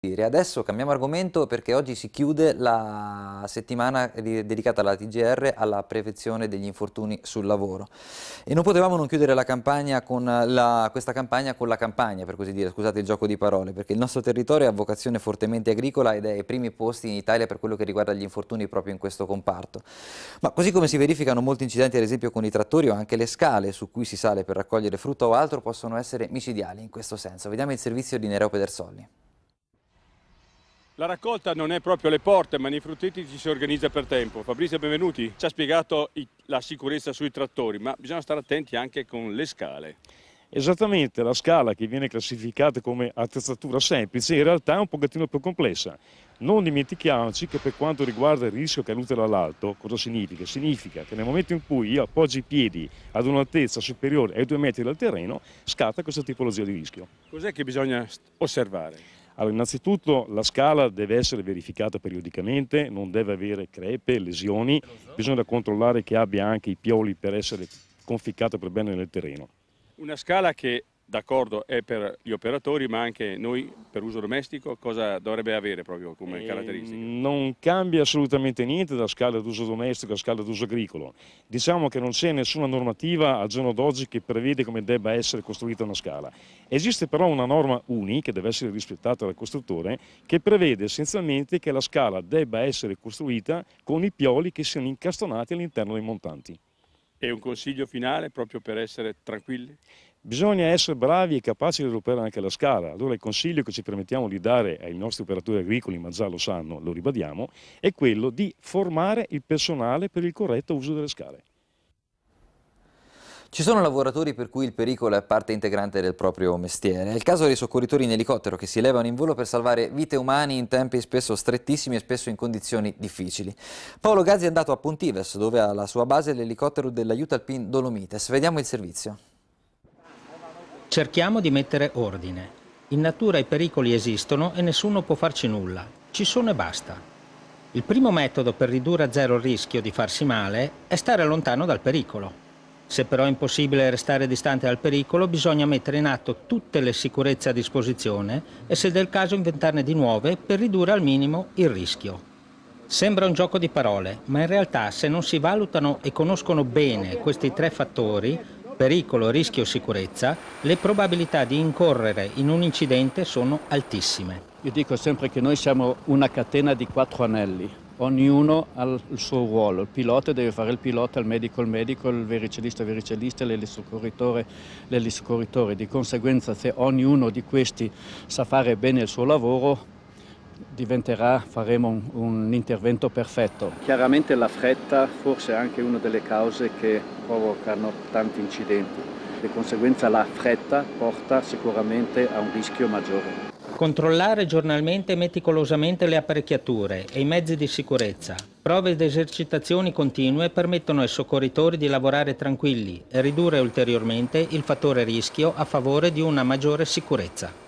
Adesso cambiamo argomento perché oggi si chiude la settimana dedicata alla TGR alla prevenzione degli infortuni sul lavoro e non potevamo non chiudere la campagna la, questa campagna con la campagna per così dire, scusate il gioco di parole perché il nostro territorio ha vocazione fortemente agricola ed è ai primi posti in Italia per quello che riguarda gli infortuni proprio in questo comparto ma così come si verificano molti incidenti ad esempio con i trattori o anche le scale su cui si sale per raccogliere frutta o altro possono essere micidiali in questo senso vediamo il servizio di Nereo Pedersolli la raccolta non è proprio alle porte, ma nei frutteti ci si organizza per tempo. Fabrizio Benvenuti ci ha spiegato la sicurezza sui trattori, ma bisogna stare attenti anche con le scale. Esattamente, la scala che viene classificata come attrezzatura semplice in realtà è un pochettino più complessa. Non dimentichiamoci che per quanto riguarda il rischio caduta dall'alto, cosa significa? Significa che nel momento in cui io appoggio i piedi ad un'altezza superiore ai due metri dal terreno, scatta questa tipologia di rischio. Cos'è che bisogna osservare? Allora, innanzitutto la scala deve essere verificata periodicamente, non deve avere crepe, lesioni, bisogna controllare che abbia anche i pioli per essere conficcata per bene nel terreno. Una scala che d'accordo è per gli operatori ma anche noi per uso domestico cosa dovrebbe avere proprio come ehm, caratteristica? Non cambia assolutamente niente da scala d'uso domestico a scala d'uso agricolo. Diciamo che non c'è nessuna normativa al giorno d'oggi che prevede come debba essere costruita una scala. Esiste però una norma UNI che deve essere rispettata dal costruttore che prevede essenzialmente che la scala debba essere costruita con i pioli che siano incastonati all'interno dei montanti. E un consiglio finale proprio per essere tranquilli? Bisogna essere bravi e capaci di rompere anche la scala. Allora il consiglio che ci permettiamo di dare ai nostri operatori agricoli, ma già lo sanno, lo ribadiamo, è quello di formare il personale per il corretto uso delle scale. Ci sono lavoratori per cui il pericolo è parte integrante del proprio mestiere. È il caso dei soccorritori in elicottero che si levano in volo per salvare vite umane in tempi spesso strettissimi e spesso in condizioni difficili. Paolo Gazzi è andato a Pontives, dove ha la sua base l'elicottero dell'aiuto alpin Dolomites. Vediamo il servizio. Cerchiamo di mettere ordine. In natura i pericoli esistono e nessuno può farci nulla. Ci sono e basta. Il primo metodo per ridurre a zero il rischio di farsi male è stare lontano dal pericolo. Se però è impossibile restare distante dal pericolo, bisogna mettere in atto tutte le sicurezze a disposizione e se del caso inventarne di nuove per ridurre al minimo il rischio. Sembra un gioco di parole, ma in realtà se non si valutano e conoscono bene questi tre fattori, pericolo, rischio e sicurezza, le probabilità di incorrere in un incidente sono altissime. Io dico sempre che noi siamo una catena di quattro anelli ognuno ha il suo ruolo, il pilota deve fare il pilota, il medico il medico, il vericellista il vericellista, l'elisoccorritore l'elisoccorritore. Di conseguenza se ognuno di questi sa fare bene il suo lavoro faremo un, un intervento perfetto. Chiaramente la fretta forse è anche una delle cause che provocano tanti incidenti. Di conseguenza la fretta porta sicuramente a un rischio maggiore. Controllare giornalmente e meticolosamente le apparecchiature e i mezzi di sicurezza. Prove ed esercitazioni continue permettono ai soccorritori di lavorare tranquilli e ridurre ulteriormente il fattore rischio a favore di una maggiore sicurezza.